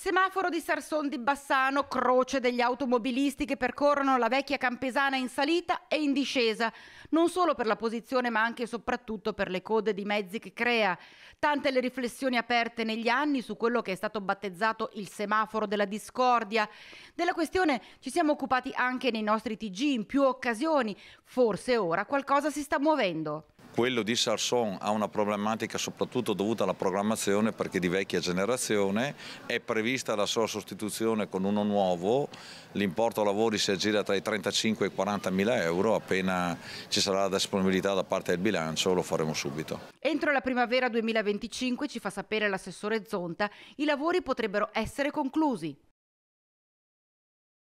Semaforo di Sarson di Bassano, croce degli automobilisti che percorrono la vecchia Campesana in salita e in discesa, non solo per la posizione ma anche e soprattutto per le code di mezzi che crea. Tante le riflessioni aperte negli anni su quello che è stato battezzato il semaforo della discordia. Della questione ci siamo occupati anche nei nostri TG in più occasioni, forse ora qualcosa si sta muovendo quello di Sarson ha una problematica soprattutto dovuta alla programmazione perché di vecchia generazione, è prevista la sua sostituzione con uno nuovo, l'importo lavori si aggira tra i 35 e i 40 mila euro, appena ci sarà la disponibilità da parte del bilancio lo faremo subito. Entro la primavera 2025, ci fa sapere l'assessore Zonta, i lavori potrebbero essere conclusi.